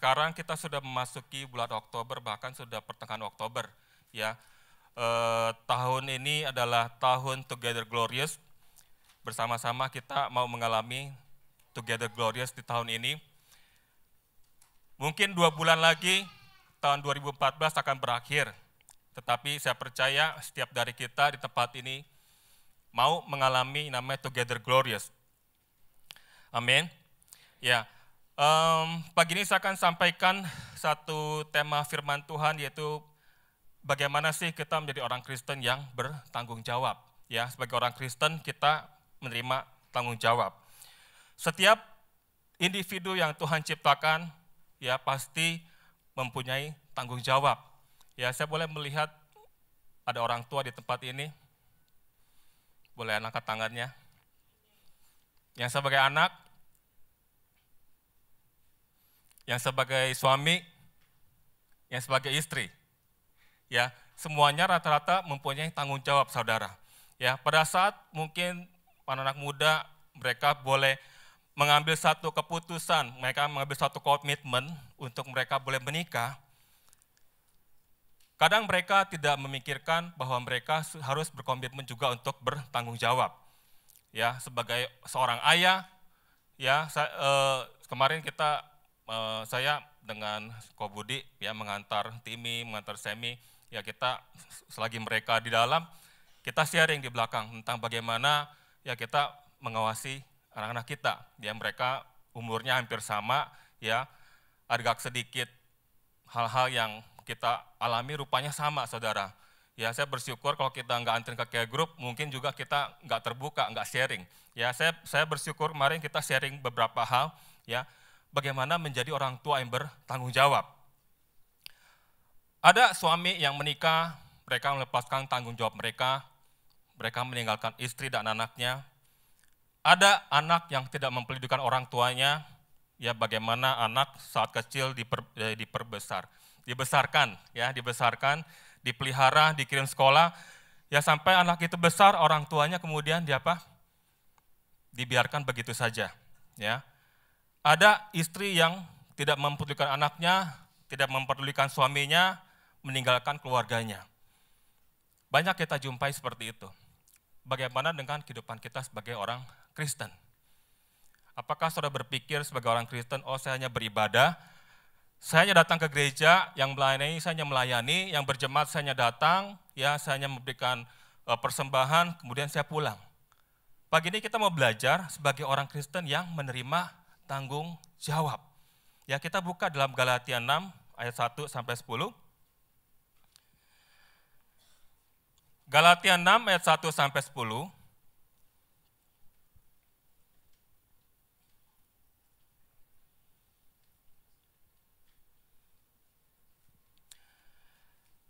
Sekarang kita sudah memasuki bulan Oktober, bahkan sudah pertengahan Oktober. Ya, eh, tahun ini adalah tahun Together Glorious. Bersama-sama kita mau mengalami Together Glorious di tahun ini. Mungkin dua bulan lagi tahun 2014 akan berakhir. Tetapi saya percaya setiap dari kita di tempat ini mau mengalami namanya Together Glorious. Amin. Ya, Um, pagi ini saya akan sampaikan satu tema firman Tuhan yaitu bagaimana sih kita menjadi orang Kristen yang bertanggung jawab. Ya, sebagai orang Kristen kita menerima tanggung jawab. Setiap individu yang Tuhan ciptakan ya pasti mempunyai tanggung jawab. Ya, saya boleh melihat ada orang tua di tempat ini. Boleh angkat tangannya. Yang sebagai anak, yang sebagai suami, yang sebagai istri. Ya, semuanya rata-rata mempunyai tanggung jawab saudara. Ya, pada saat mungkin para anak muda mereka boleh mengambil satu keputusan, mereka mengambil satu komitmen untuk mereka boleh menikah. Kadang mereka tidak memikirkan bahwa mereka harus berkomitmen juga untuk bertanggung jawab. Ya, sebagai seorang ayah, ya saya, eh, kemarin kita uh, saya dengan Ko Budi ya mengantar Timi, mengantar Semi, ya kita selagi mereka di dalam, kita sharing di belakang tentang bagaimana ya kita mengawasi anak-anak kita. Ya mereka umurnya hampir sama, ya agak sedikit hal-hal yang kita alami rupanya sama saudara. Ya saya bersyukur kalau kita nggak antri ke care grup mungkin juga kita nggak terbuka, nggak sharing. Ya saya saya bersyukur kemarin kita sharing beberapa hal, ya bagaimana menjadi orang tua yang bertanggung jawab. Ada suami yang menikah, mereka melepaskan tanggung jawab mereka, mereka meninggalkan istri dan anaknya. Ada anak yang tidak mempelidikan orang tuanya, ya bagaimana anak saat kecil diper, ya, diperbesar, dibesarkan, ya dibesarkan, dipelihara, dikirim sekolah, ya sampai anak itu besar, orang tuanya kemudian diapa? Dibiarkan begitu saja, ya. Ada istri yang tidak mempedulikan anaknya, tidak mempedulikan suaminya, meninggalkan keluarganya. Banyak kita jumpai seperti itu. Bagaimana dengan kehidupan kita sebagai orang Kristen? Apakah saudara berpikir sebagai orang Kristen, oh saya hanya beribadah, saya hanya datang ke gereja, yang melayani saya hanya melayani, yang berjemaat saya hanya datang, ya saya hanya memberikan eh, persembahan, kemudian saya pulang. Pagi ini kita mau belajar sebagai orang Kristen yang menerima tanggung jawab. Ya, kita buka dalam Galatia 6 ayat 1 sampai 10. Galatia 6 ayat 1 sampai 10.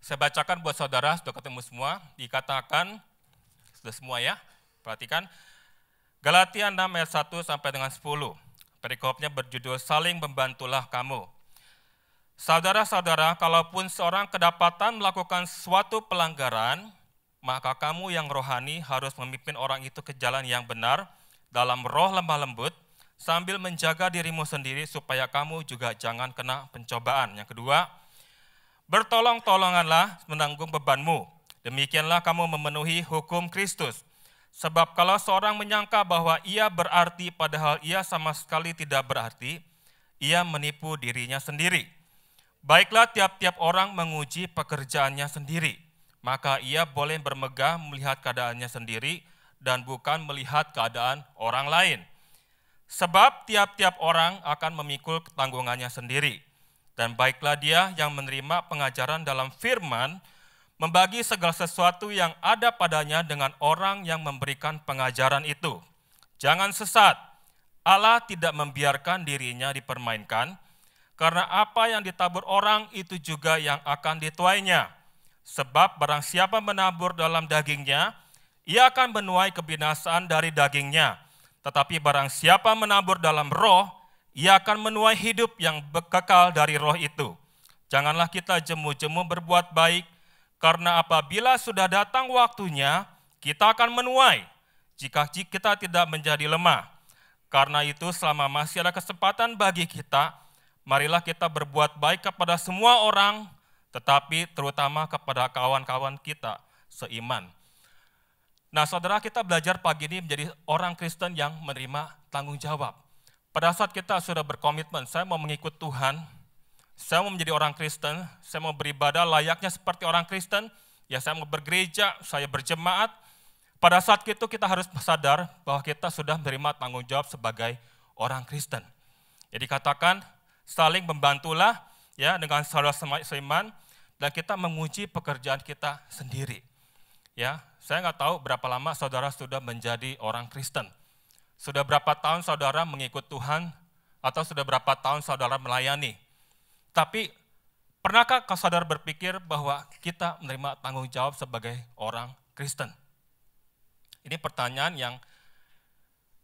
Saya bacakan buat saudara, sudah ketemu semua, dikatakan, sudah semua ya, perhatikan. Galatia 6 ayat 1 sampai dengan 10. Perikopnya berjudul Saling Membantulah Kamu. Saudara-saudara, kalaupun seorang kedapatan melakukan suatu pelanggaran, maka kamu yang rohani harus memimpin orang itu ke jalan yang benar dalam roh lemah lembut, sambil menjaga dirimu sendiri supaya kamu juga jangan kena pencobaan. Yang kedua, bertolong-tolonganlah menanggung bebanmu. Demikianlah kamu memenuhi hukum Kristus. Sebab kalau seorang menyangka bahwa ia berarti padahal ia sama sekali tidak berarti, ia menipu dirinya sendiri. Baiklah tiap-tiap orang menguji pekerjaannya sendiri, maka ia boleh bermegah melihat keadaannya sendiri dan bukan melihat keadaan orang lain. Sebab tiap-tiap orang akan memikul tanggungannya sendiri. Dan baiklah dia yang menerima pengajaran dalam firman, membagi segala sesuatu yang ada padanya dengan orang yang memberikan pengajaran itu. Jangan sesat, Allah tidak membiarkan dirinya dipermainkan, karena apa yang ditabur orang itu juga yang akan dituainya. Sebab barang siapa menabur dalam dagingnya, ia akan menuai kebinasaan dari dagingnya. Tetapi barang siapa menabur dalam roh, ia akan menuai hidup yang kekal dari roh itu. Janganlah kita jemu-jemu berbuat baik, karena apabila sudah datang waktunya, kita akan menuai jika kita tidak menjadi lemah. Karena itu selama masih ada kesempatan bagi kita, marilah kita berbuat baik kepada semua orang, tetapi terutama kepada kawan-kawan kita seiman. Nah saudara kita belajar pagi ini menjadi orang Kristen yang menerima tanggung jawab. Pada saat kita sudah berkomitmen, saya mau mengikut Tuhan, saya mau menjadi orang Kristen, saya mau beribadah layaknya seperti orang Kristen, ya saya mau bergereja, saya berjemaat. Pada saat itu kita harus sadar bahwa kita sudah menerima tanggung jawab sebagai orang Kristen. Jadi katakan saling membantulah ya dengan saudara seiman dan kita menguji pekerjaan kita sendiri. Ya, saya nggak tahu berapa lama saudara sudah menjadi orang Kristen. Sudah berapa tahun saudara mengikut Tuhan atau sudah berapa tahun saudara melayani? Tapi pernahkah kau sadar berpikir bahwa kita menerima tanggung jawab sebagai orang Kristen? Ini pertanyaan yang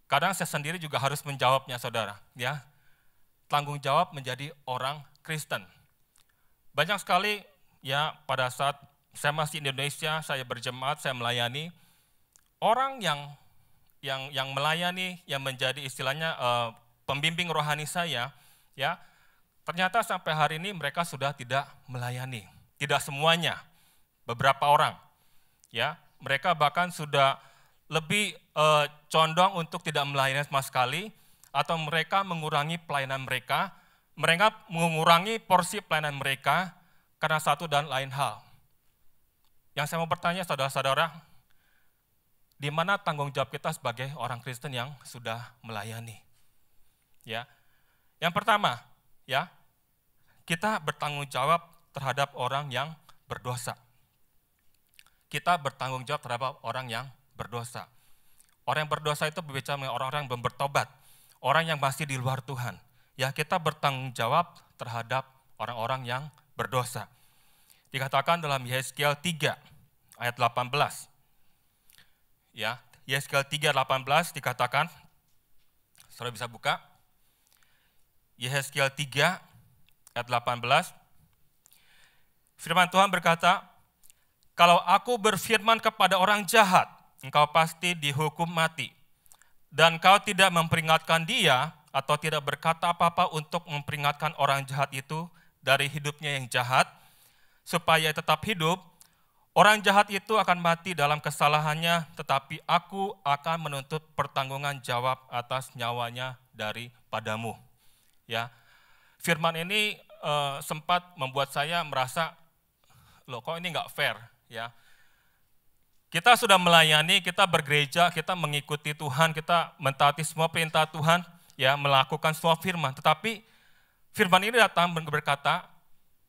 kadang saya sendiri juga harus menjawabnya saudara. Ya, Tanggung jawab menjadi orang Kristen. Banyak sekali ya pada saat saya masih di Indonesia, saya berjemaat, saya melayani, orang yang yang yang melayani yang menjadi istilahnya uh, pembimbing rohani saya ya Ternyata sampai hari ini mereka sudah tidak melayani. Tidak semuanya, beberapa orang. Ya, mereka bahkan sudah lebih e, condong untuk tidak melayani sama sekali atau mereka mengurangi pelayanan mereka, mereka mengurangi porsi pelayanan mereka karena satu dan lain hal. Yang saya mau bertanya saudara-saudara, di mana tanggung jawab kita sebagai orang Kristen yang sudah melayani? Ya. Yang pertama, ya kita bertanggung jawab terhadap orang yang berdosa. Kita bertanggung jawab terhadap orang yang berdosa. Orang yang berdosa itu berbicara dengan orang-orang yang bertobat, orang yang masih di luar Tuhan. Ya, kita bertanggung jawab terhadap orang-orang yang berdosa. Dikatakan dalam Yeskel 3 ayat 18. Ya, Yeskel 3 18 dikatakan Saudara bisa buka. Yehezkiel 3 ayat 18. Firman Tuhan berkata, "Kalau aku berfirman kepada orang jahat, engkau pasti dihukum mati. Dan kau tidak memperingatkan dia atau tidak berkata apa-apa untuk memperingatkan orang jahat itu dari hidupnya yang jahat, supaya tetap hidup, orang jahat itu akan mati dalam kesalahannya, tetapi aku akan menuntut pertanggungan jawab atas nyawanya daripadamu. Ya, firman ini e, sempat membuat saya merasa, loh kok ini nggak fair, ya. Kita sudah melayani, kita bergereja, kita mengikuti Tuhan, kita mentaati semua perintah Tuhan, ya, melakukan semua firman. Tetapi firman ini datang berkata,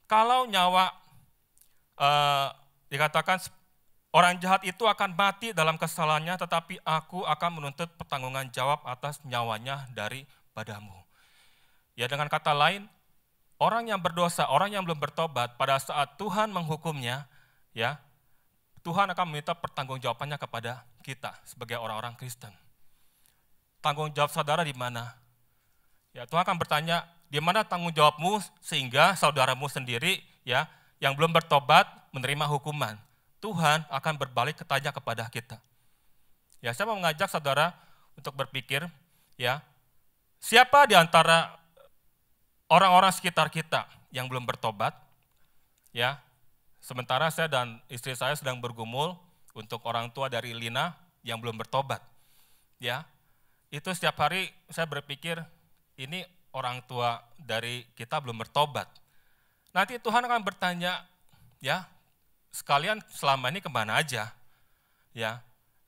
kalau nyawa e, dikatakan Orang jahat itu akan mati dalam kesalahannya, tetapi aku akan menuntut pertanggungan jawab atas nyawanya daripadamu. Ya dengan kata lain, orang yang berdosa, orang yang belum bertobat pada saat Tuhan menghukumnya, ya Tuhan akan meminta pertanggungjawabannya kepada kita sebagai orang-orang Kristen. Tanggung jawab saudara di mana? Ya, Tuhan akan bertanya, di mana tanggung jawabmu sehingga saudaramu sendiri ya yang belum bertobat menerima hukuman. Tuhan akan berbalik ketanya kepada kita. Ya, saya mau mengajak saudara untuk berpikir, ya, siapa di antara orang-orang sekitar kita yang belum bertobat, ya. Sementara saya dan istri saya sedang bergumul untuk orang tua dari Lina yang belum bertobat, ya. Itu setiap hari saya berpikir ini orang tua dari kita belum bertobat. Nanti Tuhan akan bertanya, ya, sekalian selama ini kemana aja, ya,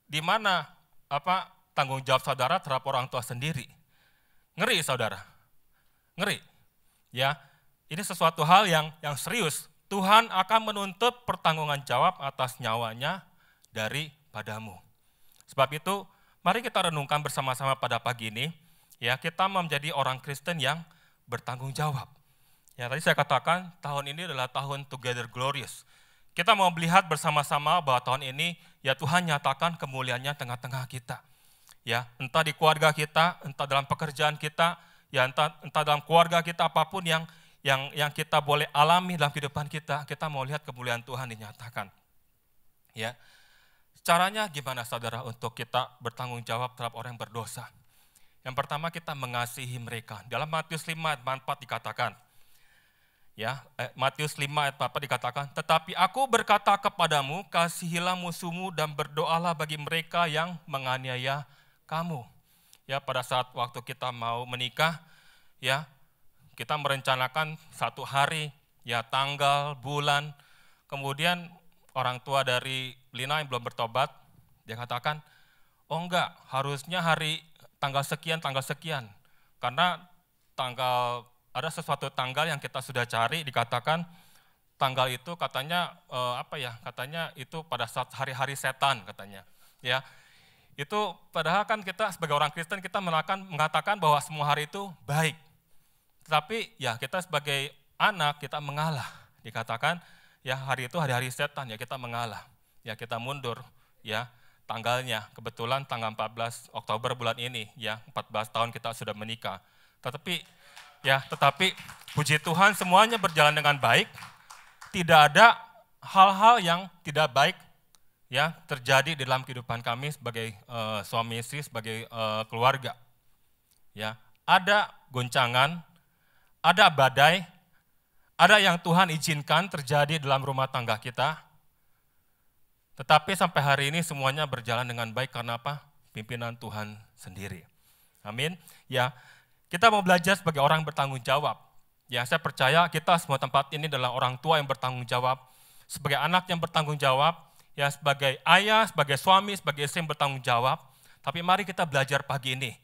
di mana apa tanggung jawab saudara terhadap orang tua sendiri? Ngeri saudara, ngeri. Ya, ini sesuatu hal yang yang serius. Tuhan akan menuntut pertanggungan jawab atas nyawanya dari padamu. Sebab itu, mari kita renungkan bersama-sama pada pagi ini, ya kita menjadi orang Kristen yang bertanggung jawab. Ya, tadi saya katakan tahun ini adalah tahun Together Glorious. Kita mau melihat bersama-sama bahwa tahun ini ya Tuhan nyatakan kemuliaannya tengah-tengah kita. Ya, entah di keluarga kita, entah dalam pekerjaan kita, ya entah, entah dalam keluarga kita apapun yang yang yang kita boleh alami dalam kehidupan kita, kita mau lihat kemuliaan Tuhan dinyatakan. Ya. Caranya gimana saudara untuk kita bertanggung jawab terhadap orang yang berdosa? Yang pertama kita mengasihi mereka. Dalam Matius 5 ayat 4 dikatakan, ya eh, Matius 5 ayat 4 dikatakan, tetapi aku berkata kepadamu, kasihilah musuhmu dan berdoalah bagi mereka yang menganiaya kamu ya pada saat waktu kita mau menikah ya kita merencanakan satu hari ya tanggal bulan kemudian orang tua dari Lina yang belum bertobat dia katakan oh enggak harusnya hari tanggal sekian tanggal sekian karena tanggal ada sesuatu tanggal yang kita sudah cari dikatakan tanggal itu katanya eh, apa ya katanya itu pada saat hari-hari setan katanya ya itu padahal kan kita sebagai orang Kristen kita melakukan mengatakan bahwa semua hari itu baik. Tetapi ya kita sebagai anak kita mengalah. Dikatakan ya hari itu hari-hari setan ya kita mengalah. Ya kita mundur ya tanggalnya. Kebetulan tanggal 14 Oktober bulan ini ya 14 tahun kita sudah menikah. Tetapi ya tetapi puji Tuhan semuanya berjalan dengan baik. Tidak ada hal-hal yang tidak baik ya terjadi dalam kehidupan kami sebagai uh, suami istri, sebagai uh, keluarga. Ya, ada goncangan, ada badai, ada yang Tuhan izinkan terjadi dalam rumah tangga kita. Tetapi sampai hari ini semuanya berjalan dengan baik karena apa? Pimpinan Tuhan sendiri. Amin. Ya, kita mau belajar sebagai orang bertanggung jawab. Ya, saya percaya kita semua tempat ini adalah orang tua yang bertanggung jawab, sebagai anak yang bertanggung jawab, ya sebagai ayah, sebagai suami, sebagai istri yang bertanggung jawab. Tapi mari kita belajar pagi ini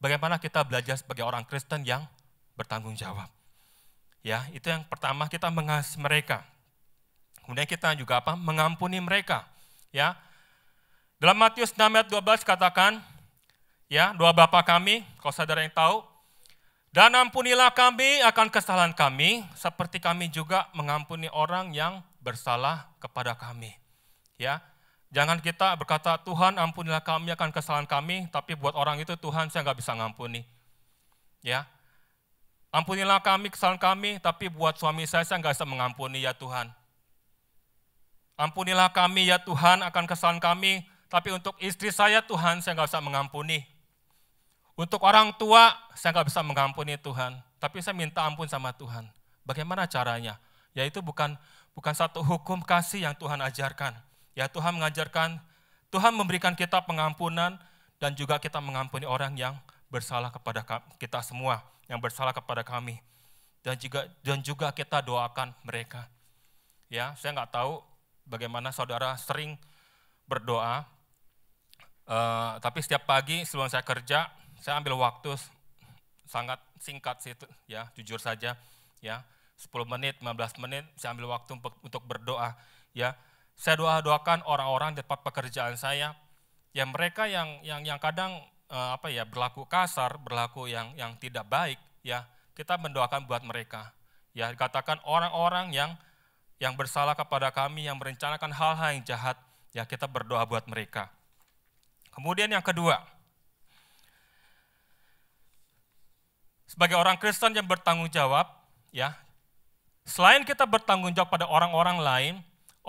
bagaimana kita belajar sebagai orang Kristen yang bertanggung jawab. Ya, itu yang pertama kita mengasihi mereka. Kemudian kita juga apa? Mengampuni mereka. Ya. Dalam Matius 6 ayat 12 katakan, ya, doa Bapa kami, kalau saudara yang tahu, dan ampunilah kami akan kesalahan kami, seperti kami juga mengampuni orang yang bersalah kepada kami ya. Jangan kita berkata, Tuhan ampunilah kami akan kesalahan kami, tapi buat orang itu Tuhan saya nggak bisa ngampuni. Ya, Ampunilah kami kesalahan kami, tapi buat suami saya, saya nggak bisa mengampuni ya Tuhan. Ampunilah kami ya Tuhan akan kesalahan kami, tapi untuk istri saya Tuhan, saya nggak bisa mengampuni. Untuk orang tua, saya nggak bisa mengampuni Tuhan, tapi saya minta ampun sama Tuhan. Bagaimana caranya? Yaitu bukan bukan satu hukum kasih yang Tuhan ajarkan, Ya Tuhan mengajarkan, Tuhan memberikan kita pengampunan dan juga kita mengampuni orang yang bersalah kepada kita semua, yang bersalah kepada kami. Dan juga dan juga kita doakan mereka. Ya, saya nggak tahu bagaimana saudara sering berdoa. Uh, tapi setiap pagi sebelum saya kerja, saya ambil waktu sangat singkat sih ya, jujur saja ya. 10 menit, 15 menit saya ambil waktu untuk berdoa ya saya doa-doakan orang-orang di tempat pekerjaan saya, yang mereka yang yang yang kadang uh, apa ya berlaku kasar, berlaku yang yang tidak baik, ya kita mendoakan buat mereka. Ya dikatakan orang-orang yang yang bersalah kepada kami, yang merencanakan hal-hal yang jahat, ya kita berdoa buat mereka. Kemudian yang kedua, sebagai orang Kristen yang bertanggung jawab, ya. Selain kita bertanggung jawab pada orang-orang lain,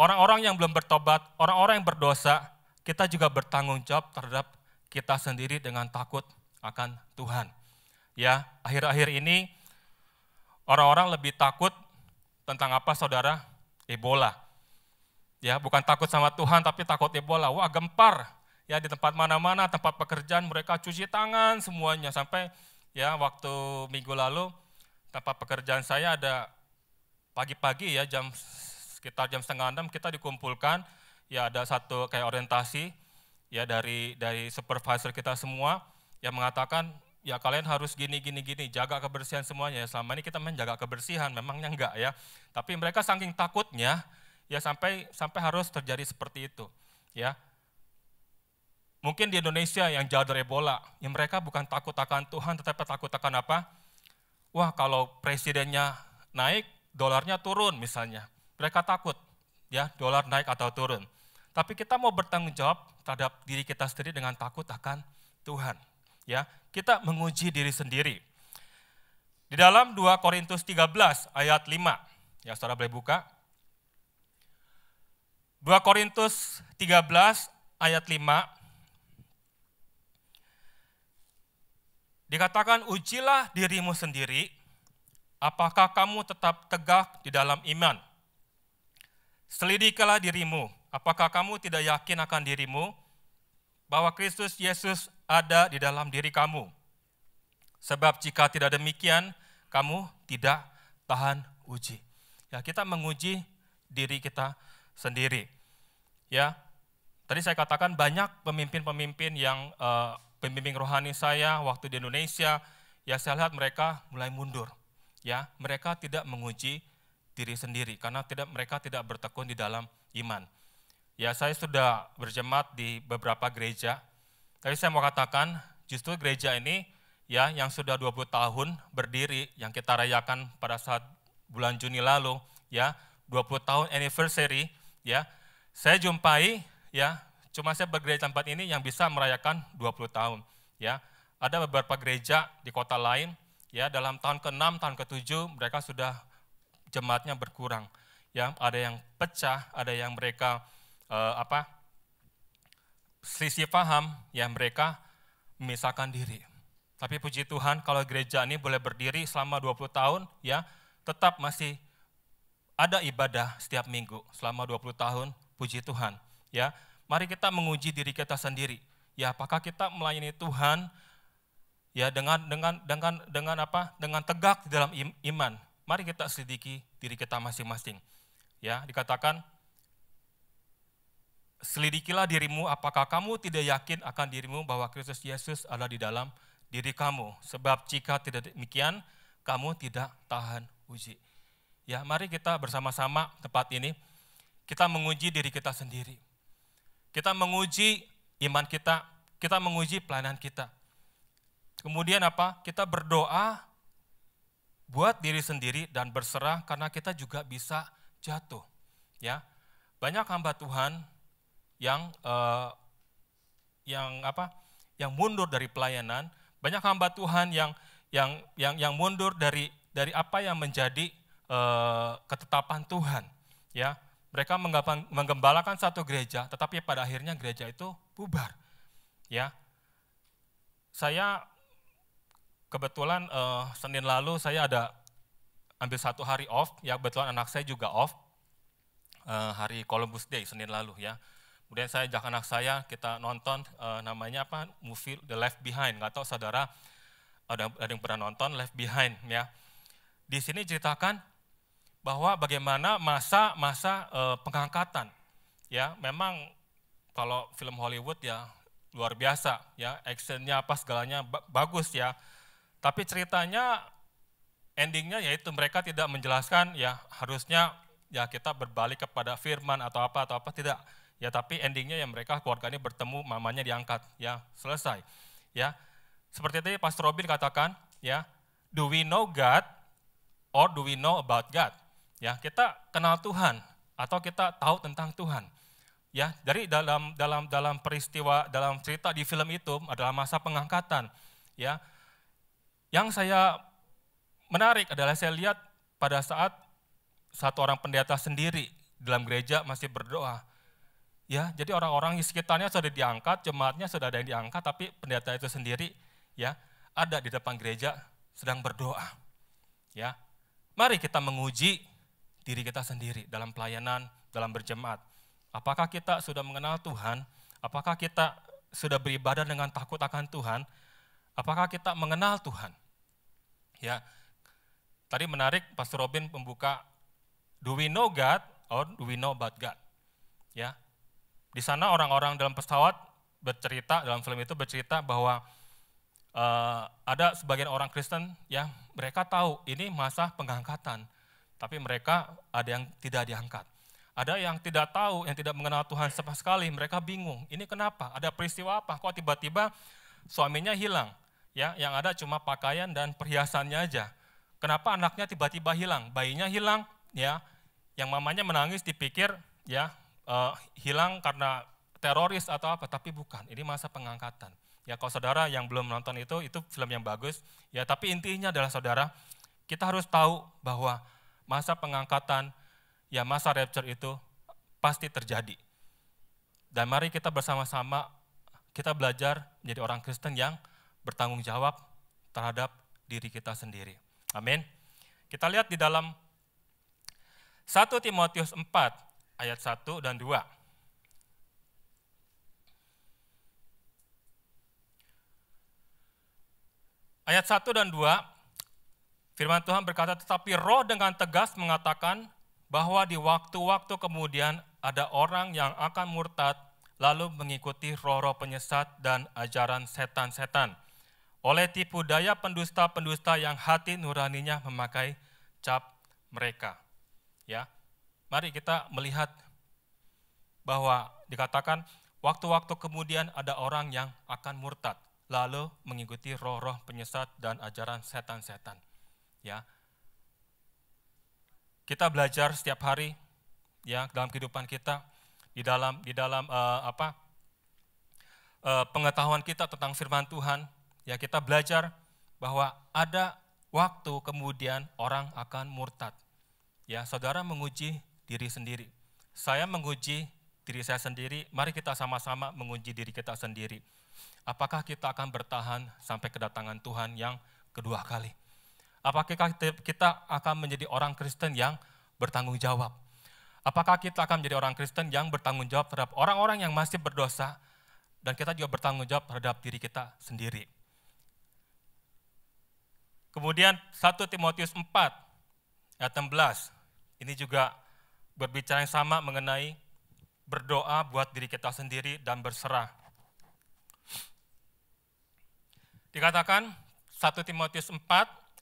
Orang-orang yang belum bertobat, orang-orang yang berdosa, kita juga bertanggung jawab terhadap kita sendiri dengan takut akan Tuhan. Ya, akhir-akhir ini orang-orang lebih takut tentang apa saudara? Ebola. Ya, bukan takut sama Tuhan tapi takut Ebola. Wah, gempar. Ya, di tempat mana-mana, tempat pekerjaan mereka cuci tangan semuanya sampai ya waktu minggu lalu tempat pekerjaan saya ada pagi-pagi ya jam sekitar jam setengah enam kita dikumpulkan ya ada satu kayak orientasi ya dari dari supervisor kita semua yang mengatakan ya kalian harus gini gini gini jaga kebersihan semuanya ya selama ini kita menjaga kebersihan memangnya enggak ya tapi mereka saking takutnya ya sampai sampai harus terjadi seperti itu ya mungkin di Indonesia yang jauh dari bola ya mereka bukan takut akan Tuhan tetapi takut akan apa wah kalau presidennya naik dolarnya turun misalnya mereka takut ya dolar naik atau turun. Tapi kita mau bertanggung jawab terhadap diri kita sendiri dengan takut akan Tuhan. Ya, kita menguji diri sendiri. Di dalam 2 Korintus 13 ayat 5. Ya, Saudara boleh buka. 2 Korintus 13 ayat 5 Dikatakan ujilah dirimu sendiri apakah kamu tetap tegak di dalam iman Selidikilah dirimu, apakah kamu tidak yakin akan dirimu bahwa Kristus Yesus ada di dalam diri kamu? Sebab jika tidak demikian, kamu tidak tahan uji. Ya, kita menguji diri kita sendiri. Ya. Tadi saya katakan banyak pemimpin-pemimpin yang uh, pembimbing rohani saya waktu di Indonesia, ya saya lihat mereka mulai mundur. Ya, mereka tidak menguji diri sendiri karena tidak mereka tidak bertekun di dalam iman. Ya, saya sudah berjemaat di beberapa gereja. Tapi saya mau katakan, justru gereja ini ya yang sudah 20 tahun berdiri yang kita rayakan pada saat bulan Juni lalu, ya, 20 tahun anniversary, ya. Saya jumpai ya, cuma saya bergereja tempat ini yang bisa merayakan 20 tahun, ya. Ada beberapa gereja di kota lain ya dalam tahun ke-6, tahun ke-7 mereka sudah jemaatnya berkurang. Ya, ada yang pecah, ada yang mereka uh, apa? sisi paham, ya mereka memisahkan diri. Tapi puji Tuhan kalau gereja ini boleh berdiri selama 20 tahun ya, tetap masih ada ibadah setiap minggu selama 20 tahun, puji Tuhan. Ya, mari kita menguji diri kita sendiri. Ya, apakah kita melayani Tuhan ya dengan dengan dengan dengan apa? Dengan tegak dalam iman. Mari kita selidiki diri kita masing-masing. Ya, dikatakan selidikilah dirimu apakah kamu tidak yakin akan dirimu bahwa Kristus Yesus ada di dalam diri kamu. Sebab jika tidak demikian, kamu tidak tahan uji. Ya, mari kita bersama-sama tempat ini kita menguji diri kita sendiri. Kita menguji iman kita, kita menguji pelayanan kita. Kemudian apa? Kita berdoa buat diri sendiri dan berserah karena kita juga bisa jatuh. Ya, banyak hamba Tuhan yang eh, yang apa? Yang mundur dari pelayanan, banyak hamba Tuhan yang yang yang yang mundur dari dari apa yang menjadi eh, ketetapan Tuhan. Ya, mereka menggembalakan satu gereja, tetapi pada akhirnya gereja itu bubar. Ya, saya kebetulan uh, Senin lalu saya ada ambil satu hari off, ya kebetulan anak saya juga off, uh, hari Columbus Day, Senin lalu ya. Kemudian saya ajak anak saya, kita nonton uh, namanya apa, movie The Left Behind, nggak tahu saudara ada, ada yang pernah nonton Left Behind ya. Di sini ceritakan bahwa bagaimana masa-masa uh, pengangkatan, ya memang kalau film Hollywood ya luar biasa ya actionnya apa segalanya bagus ya tapi ceritanya endingnya yaitu mereka tidak menjelaskan ya harusnya ya kita berbalik kepada firman atau apa atau apa tidak. Ya tapi endingnya ya mereka keluarganya bertemu mamanya diangkat ya selesai. Ya. Seperti tadi Pastor Robin katakan ya, do we know God or do we know about God? Ya, kita kenal Tuhan atau kita tahu tentang Tuhan. Ya, dari dalam dalam dalam peristiwa dalam cerita di film itu adalah masa pengangkatan. Ya, yang saya menarik adalah saya lihat pada saat satu orang pendeta sendiri dalam gereja masih berdoa. Ya, jadi orang-orang di sekitarnya sudah diangkat, jemaatnya sudah ada yang diangkat, tapi pendeta itu sendiri ya ada di depan gereja sedang berdoa. Ya. Mari kita menguji diri kita sendiri dalam pelayanan, dalam berjemaat. Apakah kita sudah mengenal Tuhan? Apakah kita sudah beribadah dengan takut akan Tuhan? Apakah kita mengenal Tuhan? ya. Tadi menarik Pastor Robin membuka do we know God or do we know about God? Ya. Di sana orang-orang dalam pesawat bercerita dalam film itu bercerita bahwa uh, ada sebagian orang Kristen ya mereka tahu ini masa pengangkatan tapi mereka ada yang tidak diangkat. Ada yang tidak tahu, yang tidak mengenal Tuhan sama sekali, mereka bingung. Ini kenapa? Ada peristiwa apa? Kok tiba-tiba suaminya hilang? ya yang ada cuma pakaian dan perhiasannya aja. Kenapa anaknya tiba-tiba hilang? Bayinya hilang, ya. Yang mamanya menangis dipikir ya uh, hilang karena teroris atau apa, tapi bukan. Ini masa pengangkatan. Ya kalau saudara yang belum nonton itu, itu film yang bagus. Ya tapi intinya adalah saudara, kita harus tahu bahwa masa pengangkatan, ya masa rapture itu pasti terjadi. Dan mari kita bersama-sama kita belajar menjadi orang Kristen yang bertanggung jawab terhadap diri kita sendiri. Amin. Kita lihat di dalam 1 Timotius 4 ayat 1 dan 2. Ayat 1 dan 2, firman Tuhan berkata, tetapi roh dengan tegas mengatakan bahwa di waktu-waktu kemudian ada orang yang akan murtad lalu mengikuti roh-roh penyesat dan ajaran setan-setan oleh tipu daya pendusta-pendusta yang hati nuraninya memakai cap mereka. Ya. Mari kita melihat bahwa dikatakan waktu-waktu kemudian ada orang yang akan murtad lalu mengikuti roh-roh penyesat dan ajaran setan-setan. Ya. Kita belajar setiap hari ya dalam kehidupan kita di dalam di dalam uh, apa? Eh, pengetahuan kita tentang firman Tuhan ya kita belajar bahwa ada waktu kemudian orang akan murtad. Ya, saudara menguji diri sendiri. Saya menguji diri saya sendiri, mari kita sama-sama menguji diri kita sendiri. Apakah kita akan bertahan sampai kedatangan Tuhan yang kedua kali? Apakah kita akan menjadi orang Kristen yang bertanggung jawab? Apakah kita akan menjadi orang Kristen yang bertanggung jawab terhadap orang-orang yang masih berdosa dan kita juga bertanggung jawab terhadap diri kita sendiri? Kemudian 1 Timotius 4 ayat 16. Ini juga berbicara yang sama mengenai berdoa buat diri kita sendiri dan berserah. Dikatakan 1 Timotius 4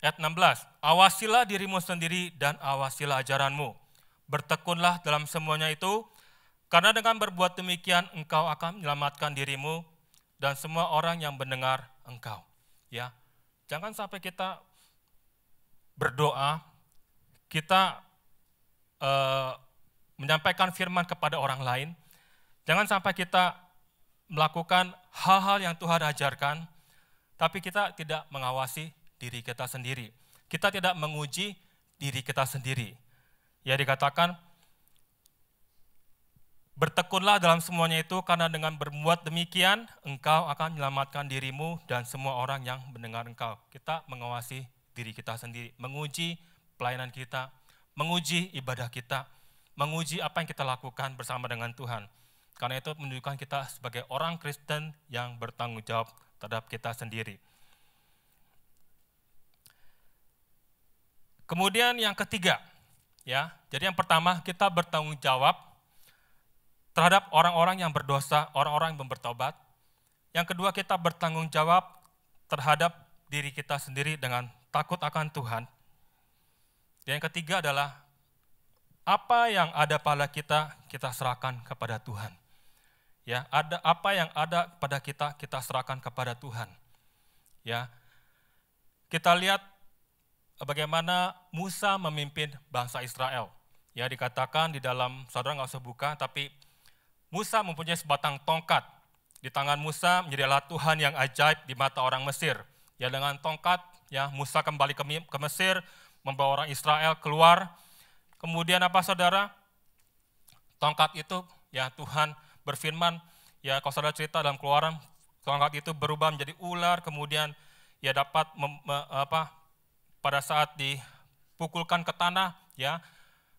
ayat 16, awasilah dirimu sendiri dan awasilah ajaranmu. Bertekunlah dalam semuanya itu, karena dengan berbuat demikian engkau akan menyelamatkan dirimu dan semua orang yang mendengar engkau. Ya, Jangan sampai kita berdoa, kita uh, menyampaikan firman kepada orang lain. Jangan sampai kita melakukan hal-hal yang Tuhan ajarkan, tapi kita tidak mengawasi diri kita sendiri. Kita tidak menguji diri kita sendiri. Ya dikatakan Bertekunlah dalam semuanya itu karena dengan berbuat demikian engkau akan menyelamatkan dirimu dan semua orang yang mendengar engkau. Kita mengawasi diri kita sendiri, menguji pelayanan kita, menguji ibadah kita, menguji apa yang kita lakukan bersama dengan Tuhan. Karena itu menunjukkan kita sebagai orang Kristen yang bertanggung jawab terhadap kita sendiri. Kemudian yang ketiga, ya. Jadi yang pertama kita bertanggung jawab terhadap orang-orang yang berdosa, orang-orang yang bertobat. Yang kedua, kita bertanggung jawab terhadap diri kita sendiri dengan takut akan Tuhan. Dan yang ketiga adalah apa yang ada pada kita kita serahkan kepada Tuhan. Ya, ada apa yang ada pada kita kita serahkan kepada Tuhan. Ya. Kita lihat bagaimana Musa memimpin bangsa Israel. Ya dikatakan di dalam saudara nggak usah buka, tapi Musa mempunyai sebatang tongkat. Di tangan Musa menjadi alat Tuhan yang ajaib di mata orang Mesir. Ya dengan tongkat ya Musa kembali ke, ke Mesir membawa orang Israel keluar. Kemudian apa saudara? Tongkat itu ya Tuhan berfirman ya kalau saudara cerita dalam keluaran tongkat itu berubah menjadi ular kemudian ya dapat mem, me, apa pada saat dipukulkan ke tanah ya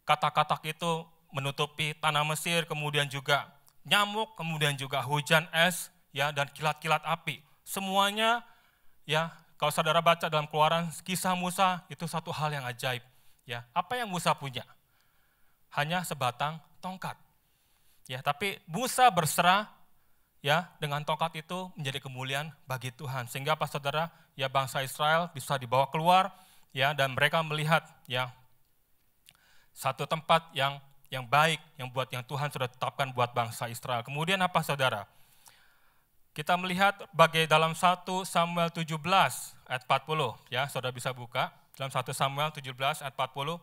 katak-katak itu menutupi tanah Mesir kemudian juga nyamuk, kemudian juga hujan es, ya dan kilat-kilat api. Semuanya ya kalau saudara baca dalam keluaran kisah Musa itu satu hal yang ajaib. Ya, apa yang Musa punya? Hanya sebatang tongkat. Ya, tapi Musa berserah ya dengan tongkat itu menjadi kemuliaan bagi Tuhan. Sehingga pas saudara ya bangsa Israel bisa dibawa keluar ya dan mereka melihat ya satu tempat yang yang baik yang buat yang Tuhan sudah tetapkan buat bangsa Israel. Kemudian apa saudara? Kita melihat bagai dalam 1 Samuel 17 ayat 40 ya, Saudara bisa buka dalam 1 Samuel 17 ayat 40.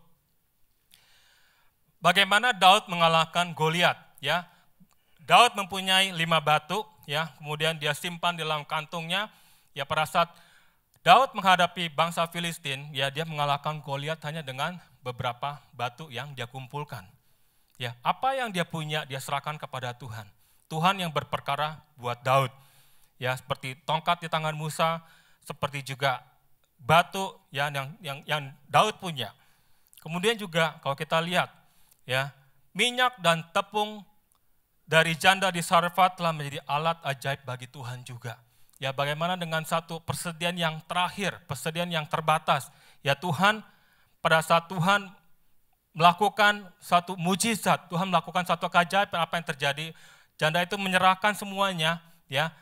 Bagaimana Daud mengalahkan Goliat ya? Daud mempunyai lima batu ya, kemudian dia simpan di dalam kantungnya ya pada saat Daud menghadapi bangsa Filistin, ya dia mengalahkan Goliat hanya dengan beberapa batu yang dia kumpulkan. Ya, apa yang dia punya dia serahkan kepada Tuhan. Tuhan yang berperkara buat Daud. Ya, seperti tongkat di tangan Musa, seperti juga batu ya yang yang yang Daud punya. Kemudian juga kalau kita lihat ya, minyak dan tepung dari janda di Sarfat telah menjadi alat ajaib bagi Tuhan juga. Ya, bagaimana dengan satu persediaan yang terakhir, persediaan yang terbatas. Ya Tuhan, pada saat Tuhan melakukan satu mujizat, Tuhan melakukan satu keajaiban apa yang terjadi, janda itu menyerahkan semuanya, ya.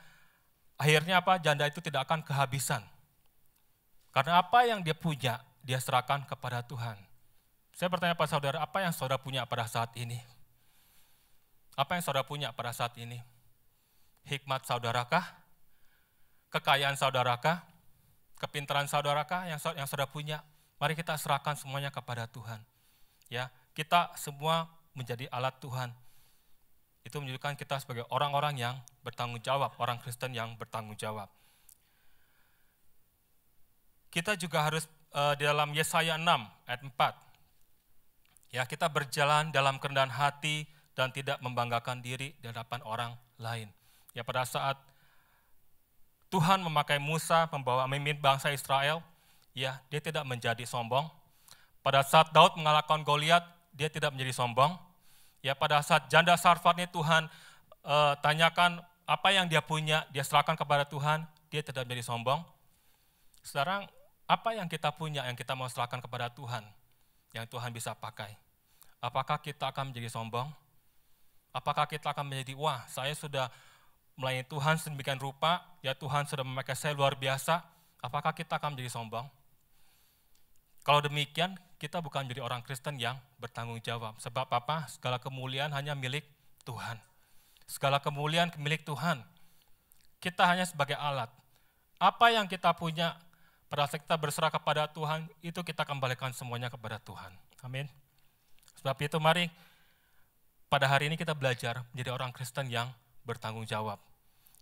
Akhirnya apa? Janda itu tidak akan kehabisan. Karena apa yang dia punya, dia serahkan kepada Tuhan. Saya bertanya pada saudara, apa yang saudara punya pada saat ini? Apa yang saudara punya pada saat ini? Hikmat saudarakah? Kekayaan saudarakah? Kepintaran saudarakah yang saudara punya? Mari kita serahkan semuanya kepada Tuhan. Ya, kita semua menjadi alat Tuhan. Itu menunjukkan kita sebagai orang-orang yang bertanggung jawab, orang Kristen yang bertanggung jawab. Kita juga harus e, di dalam Yesaya 6 ayat 4. Ya, kita berjalan dalam kerendahan hati dan tidak membanggakan diri di hadapan orang lain. Ya, pada saat Tuhan memakai Musa membawa memimpin bangsa Israel, ya, dia tidak menjadi sombong, pada saat Daud mengalahkan Goliat, dia tidak menjadi sombong. Ya, pada saat janda Sarfat ini Tuhan e, tanyakan apa yang dia punya, dia serahkan kepada Tuhan, dia tidak menjadi sombong. Sekarang apa yang kita punya yang kita mau serahkan kepada Tuhan, yang Tuhan bisa pakai? Apakah kita akan menjadi sombong? Apakah kita akan menjadi wah, saya sudah melayani Tuhan sedemikian rupa, ya Tuhan sudah memakai saya luar biasa. Apakah kita akan menjadi sombong? Kalau demikian, kita bukan jadi orang Kristen yang bertanggung jawab. Sebab apa? Segala kemuliaan hanya milik Tuhan. Segala kemuliaan milik Tuhan. Kita hanya sebagai alat. Apa yang kita punya pada saat kita berserah kepada Tuhan, itu kita kembalikan semuanya kepada Tuhan. Amin. Sebab itu mari pada hari ini kita belajar menjadi orang Kristen yang bertanggung jawab.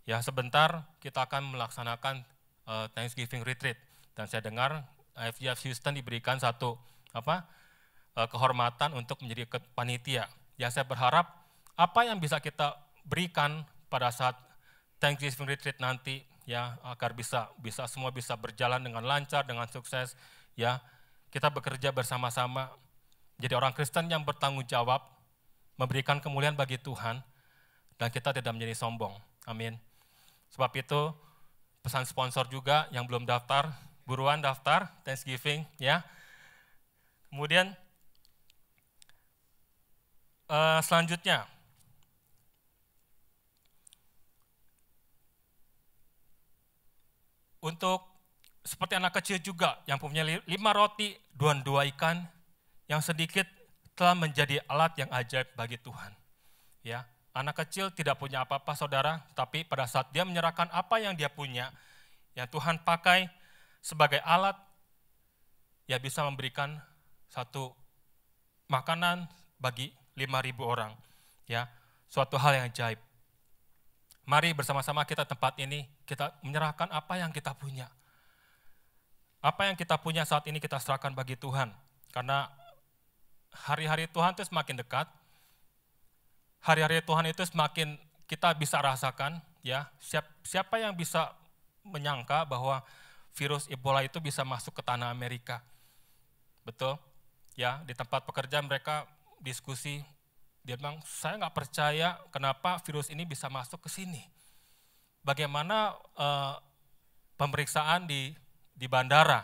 Ya sebentar kita akan melaksanakan eh, Thanksgiving Retreat. Dan saya dengar IFGF Houston diberikan satu apa eh, kehormatan untuk menjadi panitia. Ya saya berharap apa yang bisa kita berikan pada saat Thanksgiving retreat nanti ya agar bisa bisa semua bisa berjalan dengan lancar dengan sukses ya kita bekerja bersama-sama jadi orang Kristen yang bertanggung jawab memberikan kemuliaan bagi Tuhan dan kita tidak menjadi sombong amin sebab itu pesan sponsor juga yang belum daftar buruan daftar Thanksgiving ya. Kemudian uh, selanjutnya untuk seperti anak kecil juga yang punya lima roti dan dua ikan yang sedikit telah menjadi alat yang ajaib bagi Tuhan. Ya, anak kecil tidak punya apa-apa saudara, tapi pada saat dia menyerahkan apa yang dia punya, yang Tuhan pakai sebagai alat ya bisa memberikan satu makanan bagi 5.000 orang. Ya, suatu hal yang ajaib. Mari bersama-sama kita tempat ini, kita menyerahkan apa yang kita punya. Apa yang kita punya saat ini kita serahkan bagi Tuhan. Karena hari-hari Tuhan itu semakin dekat. Hari-hari Tuhan itu semakin kita bisa rasakan, ya. Siap, siapa yang bisa menyangka bahwa virus Ebola itu bisa masuk ke tanah Amerika. Betul? Ya, di tempat pekerjaan mereka diskusi, dia bilang, saya nggak percaya kenapa virus ini bisa masuk ke sini. Bagaimana eh, pemeriksaan di, di bandara,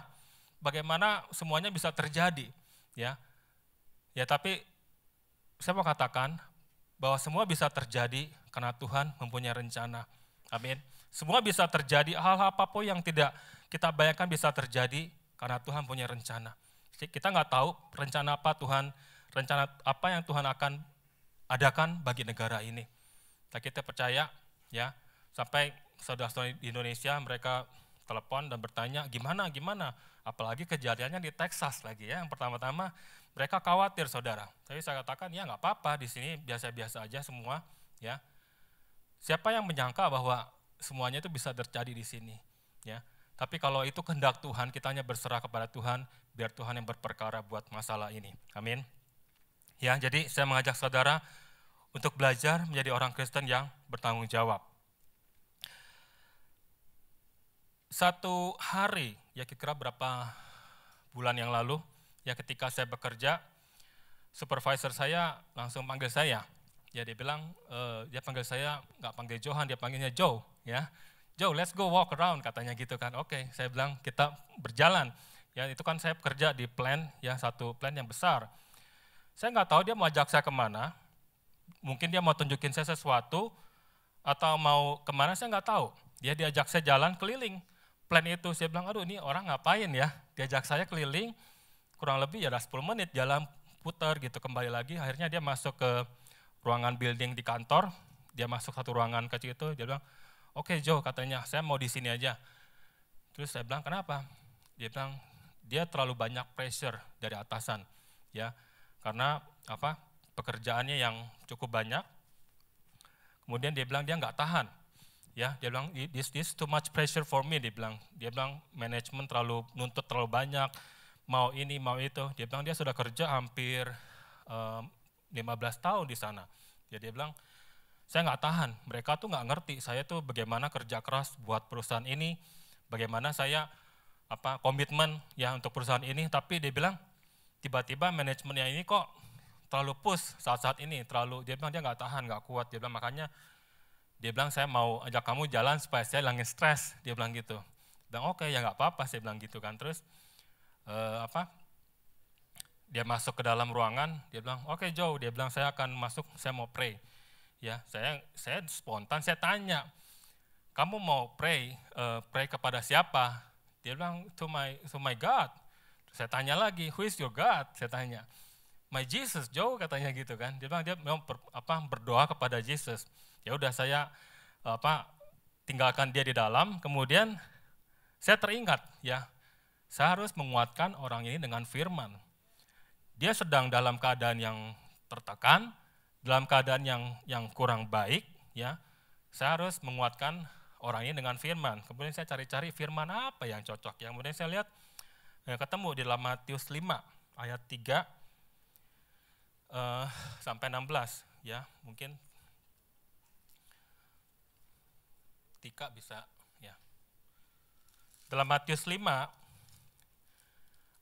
bagaimana semuanya bisa terjadi. Ya, ya tapi saya mau katakan bahwa semua bisa terjadi karena Tuhan mempunyai rencana. Amin. Semua bisa terjadi, hal-hal apapun yang tidak kita bayangkan bisa terjadi karena Tuhan punya rencana. Kita nggak tahu rencana apa Tuhan, rencana apa yang Tuhan akan adakan bagi negara ini. Tapi kita percaya ya, sampai saudara-saudara di Indonesia mereka telepon dan bertanya gimana gimana apalagi kejadiannya di Texas lagi ya yang pertama-tama mereka khawatir saudara tapi saya katakan ya nggak apa-apa di sini biasa-biasa aja semua ya siapa yang menyangka bahwa semuanya itu bisa terjadi di sini, ya. Tapi kalau itu kehendak Tuhan, kita hanya berserah kepada Tuhan, biar Tuhan yang berperkara buat masalah ini. Amin. Ya, jadi saya mengajak saudara untuk belajar menjadi orang Kristen yang bertanggung jawab. Satu hari, ya kira-kira berapa bulan yang lalu, ya ketika saya bekerja, supervisor saya langsung panggil saya Ya dia bilang, e, dia panggil saya, nggak panggil Johan, dia panggilnya Joe. Ya, Joe, let's go walk around, katanya gitu kan. Oke, okay. saya bilang kita berjalan. Ya itu kan saya kerja di plan, ya satu plan yang besar. Saya nggak tahu dia mau ajak saya kemana. Mungkin dia mau tunjukin saya sesuatu atau mau kemana saya nggak tahu. Dia diajak saya jalan keliling plan itu. Saya bilang, aduh ini orang ngapain ya? Diajak saya keliling, kurang lebih ya ada 10 menit jalan putar gitu kembali lagi. Akhirnya dia masuk ke ruangan building di kantor, dia masuk satu ruangan kecil itu, dia bilang, oke okay, Joe katanya, saya mau di sini aja. Terus saya bilang, kenapa? Dia bilang, dia terlalu banyak pressure dari atasan. ya Karena apa pekerjaannya yang cukup banyak, kemudian dia bilang dia nggak tahan. Ya, dia bilang this this too much pressure for me dia bilang. Dia bilang manajemen terlalu nuntut terlalu banyak, mau ini mau itu. Dia bilang dia sudah kerja hampir um, 15 tahun di sana. Jadi ya, dia bilang, saya nggak tahan, mereka tuh nggak ngerti saya tuh bagaimana kerja keras buat perusahaan ini, bagaimana saya apa komitmen ya untuk perusahaan ini, tapi dia bilang tiba-tiba manajemennya ini kok terlalu push saat-saat ini, terlalu dia bilang dia nggak tahan, nggak kuat, dia bilang makanya dia bilang saya mau ajak kamu jalan supaya saya hilangin stres, dia bilang gitu. Dan oke okay, ya nggak apa-apa, saya bilang gitu kan. Terus eh, apa? dia masuk ke dalam ruangan, dia bilang, oke okay, Joe, dia bilang saya akan masuk, saya mau pray. Ya, saya saya spontan saya tanya, kamu mau pray, uh, pray kepada siapa? Dia bilang to my to my God. Saya tanya lagi, who is your God? Saya tanya, my Jesus, Joe katanya gitu kan. Dia bilang dia mau ber, apa berdoa kepada Jesus. Ya udah saya apa tinggalkan dia di dalam, kemudian saya teringat ya, saya harus menguatkan orang ini dengan firman dia sedang dalam keadaan yang tertekan, dalam keadaan yang yang kurang baik, ya. Saya harus menguatkan orang ini dengan firman. Kemudian saya cari-cari firman apa yang cocok. Yang kemudian saya lihat ya, ketemu di dalam Matius 5 ayat 3 uh, eh, sampai 16 ya. Mungkin Tika bisa ya. Dalam Matius 5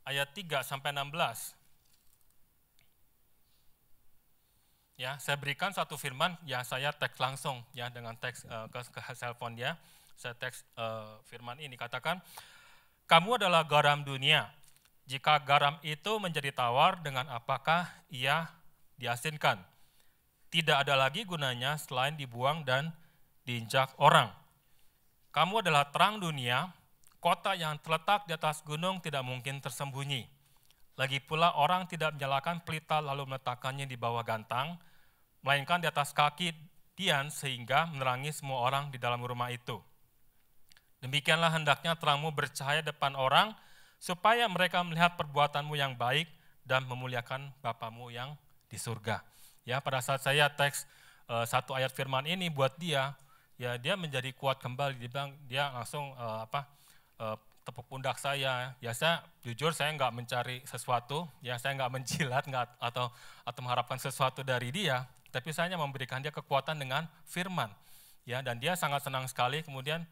ayat 3 sampai 16 Ya, saya berikan satu firman, ya saya teks langsung ya dengan teks uh, ke, ke handphone dia. Ya. Saya teks uh, firman ini katakan, kamu adalah garam dunia. Jika garam itu menjadi tawar, dengan apakah ia diasinkan? Tidak ada lagi gunanya selain dibuang dan diinjak orang. Kamu adalah terang dunia, kota yang terletak di atas gunung tidak mungkin tersembunyi. Lagi pula orang tidak menyalakan pelita lalu meletakkannya di bawah gantang, melainkan di atas kaki Dian sehingga menerangi semua orang di dalam rumah itu. Demikianlah hendaknya terangmu bercahaya depan orang, supaya mereka melihat perbuatanmu yang baik dan memuliakan Bapamu yang di surga. Ya, pada saat saya teks e, satu ayat firman ini buat dia, ya dia menjadi kuat kembali. Dia bilang, dia langsung e, apa e, tepuk pundak saya. Ya saya jujur saya nggak mencari sesuatu, ya saya nggak menjilat nggak atau atau mengharapkan sesuatu dari dia, tapi saya hanya memberikan dia kekuatan dengan firman. Ya, dan dia sangat senang sekali. Kemudian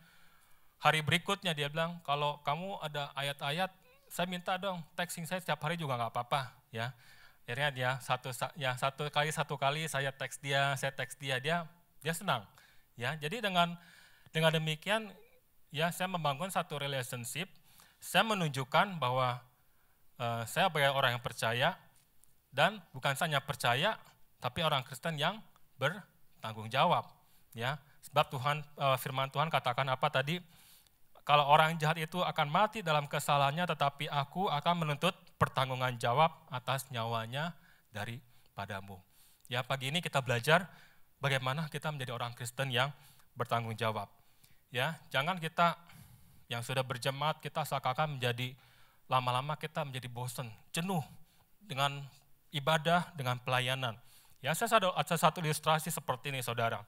hari berikutnya dia bilang, kalau kamu ada ayat-ayat, saya minta dong texting saya setiap hari juga nggak apa-apa. Ya, akhirnya dia satu ya satu kali satu kali saya teks dia, saya teks dia, dia dia senang. Ya, jadi dengan dengan demikian ya saya membangun satu relationship. Saya menunjukkan bahwa uh, saya sebagai orang yang percaya dan bukan hanya percaya, tapi orang Kristen yang bertanggung jawab, ya. Sebab Tuhan eh, firman Tuhan katakan apa tadi? Kalau orang jahat itu akan mati dalam kesalahannya, tetapi aku akan menuntut pertanggungan jawab atas nyawanya daripadamu. Ya, pagi ini kita belajar bagaimana kita menjadi orang Kristen yang bertanggung jawab. Ya, jangan kita yang sudah berjemaat kita seakan-akan menjadi lama-lama kita menjadi bosan, jenuh dengan ibadah, dengan pelayanan. Ya, saya ada, ada satu ilustrasi seperti ini, saudara.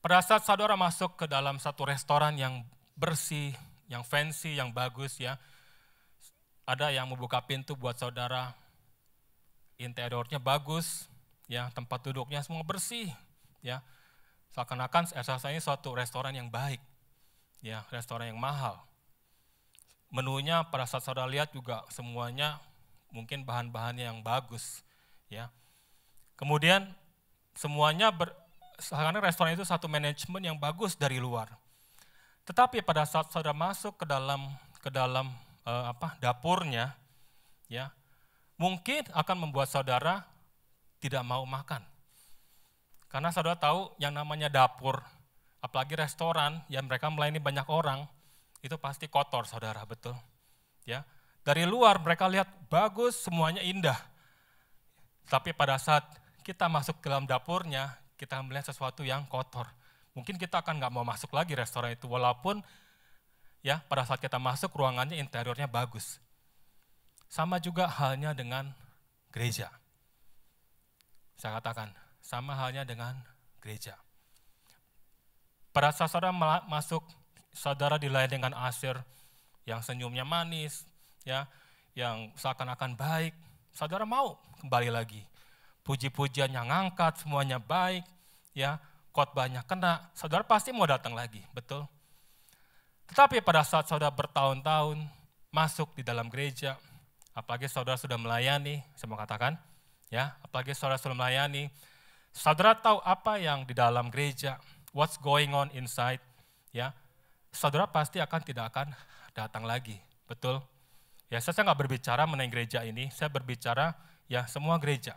Pada saat saudara masuk ke dalam satu restoran yang bersih, yang fancy, yang bagus ya, ada yang membuka pintu buat saudara, interiornya bagus, ya tempat duduknya semua bersih, ya seakan-akan ini suatu restoran yang baik, ya restoran yang mahal. Menunya pada saat saudara lihat juga semuanya mungkin bahan-bahannya yang bagus, ya Kemudian semuanya ber, karena restoran itu satu manajemen yang bagus dari luar. Tetapi pada saat saudara masuk ke dalam ke dalam eh, apa dapurnya, ya mungkin akan membuat saudara tidak mau makan. Karena saudara tahu yang namanya dapur, apalagi restoran yang mereka melayani banyak orang, itu pasti kotor saudara, betul. Ya. Dari luar mereka lihat bagus, semuanya indah. Tapi pada saat kita masuk ke dalam dapurnya, kita melihat sesuatu yang kotor. Mungkin kita akan nggak mau masuk lagi restoran itu, walaupun ya pada saat kita masuk ruangannya interiornya bagus. Sama juga halnya dengan gereja. Saya katakan, sama halnya dengan gereja. Pada saat saudara masuk, saudara dilayani dengan asir yang senyumnya manis, ya, yang seakan-akan baik, saudara mau kembali lagi puji pujian yang ngangkat, semuanya baik, ya khotbahnya kena, saudara pasti mau datang lagi, betul? Tetapi pada saat saudara bertahun-tahun masuk di dalam gereja, apalagi saudara sudah melayani, saya mau katakan, ya, apalagi saudara sudah melayani, saudara tahu apa yang di dalam gereja, what's going on inside, ya, saudara pasti akan tidak akan datang lagi, betul? Ya, saya nggak berbicara mengenai gereja ini, saya berbicara ya semua gereja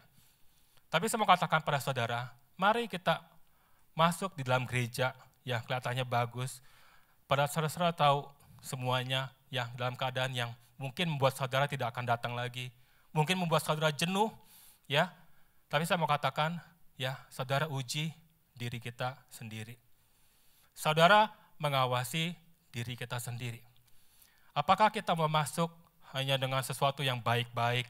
tapi saya mau katakan pada saudara, mari kita masuk di dalam gereja yang kelihatannya bagus. Pada saudara-saudara tahu semuanya ya dalam keadaan yang mungkin membuat saudara tidak akan datang lagi. Mungkin membuat saudara jenuh, ya. Tapi saya mau katakan, ya, saudara uji diri kita sendiri. Saudara mengawasi diri kita sendiri. Apakah kita mau masuk hanya dengan sesuatu yang baik-baik,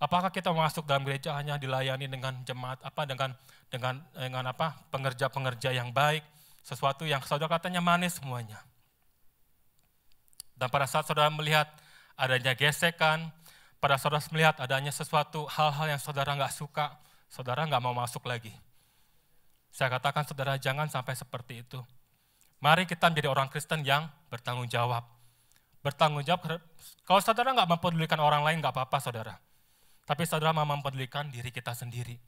Apakah kita masuk dalam gereja hanya dilayani dengan jemaat apa dengan dengan dengan apa pengerja-pengerja yang baik, sesuatu yang saudara katanya manis semuanya. Dan pada saat saudara melihat adanya gesekan, pada saudara melihat adanya sesuatu hal-hal yang saudara nggak suka, saudara nggak mau masuk lagi. Saya katakan saudara jangan sampai seperti itu. Mari kita menjadi orang Kristen yang bertanggung jawab. Bertanggung jawab, kalau saudara nggak mempedulikan orang lain nggak apa-apa saudara tapi saudara mau mempedulikan diri kita sendiri.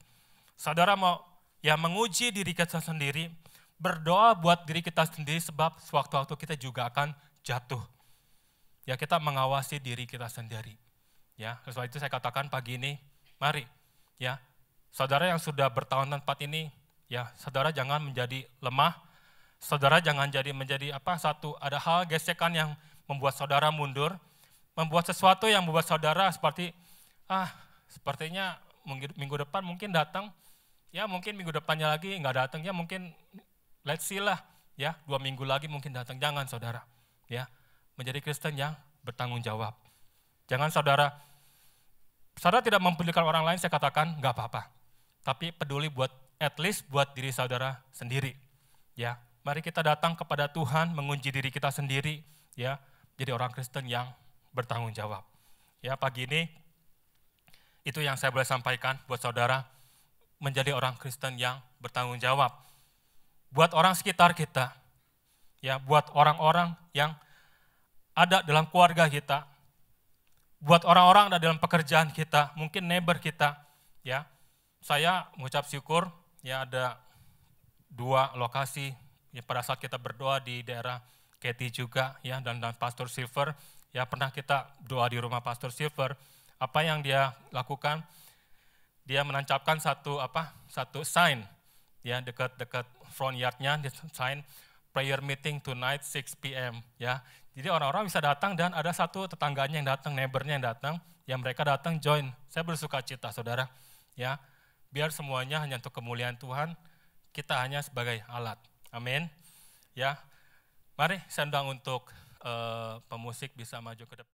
Saudara mau ya menguji diri kita sendiri, berdoa buat diri kita sendiri sebab sewaktu-waktu kita juga akan jatuh. Ya kita mengawasi diri kita sendiri. Ya, sesuai itu saya katakan pagi ini, mari ya saudara yang sudah bertahun tempat ini, ya saudara jangan menjadi lemah, saudara jangan jadi menjadi apa satu ada hal gesekan yang membuat saudara mundur, membuat sesuatu yang membuat saudara seperti ah Sepertinya minggu, depan mungkin datang, ya mungkin minggu depannya lagi nggak datang, ya mungkin let's see lah, ya dua minggu lagi mungkin datang. Jangan saudara, ya menjadi Kristen yang bertanggung jawab. Jangan saudara, saudara tidak mempedulikan orang lain, saya katakan nggak apa-apa. Tapi peduli buat, at least buat diri saudara sendiri. Ya, mari kita datang kepada Tuhan, mengunci diri kita sendiri, ya, jadi orang Kristen yang bertanggung jawab. Ya, pagi ini itu yang saya boleh sampaikan buat saudara menjadi orang Kristen yang bertanggung jawab. Buat orang sekitar kita, ya buat orang-orang yang ada dalam keluarga kita, buat orang-orang ada dalam pekerjaan kita, mungkin neighbor kita, ya. Saya mengucap syukur ya ada dua lokasi ya pada saat kita berdoa di daerah Katy juga ya dan dan Pastor Silver ya pernah kita doa di rumah Pastor Silver apa yang dia lakukan? Dia menancapkan satu apa? Satu sign ya dekat-dekat front yardnya, dia sign prayer meeting tonight 6 p.m. ya. Jadi orang-orang bisa datang dan ada satu tetangganya yang datang, neighbornya yang datang, yang mereka datang join. Saya bersuka cita saudara ya. Biar semuanya hanya untuk kemuliaan Tuhan, kita hanya sebagai alat. Amin. Ya. Mari saya untuk uh, pemusik bisa maju ke depan.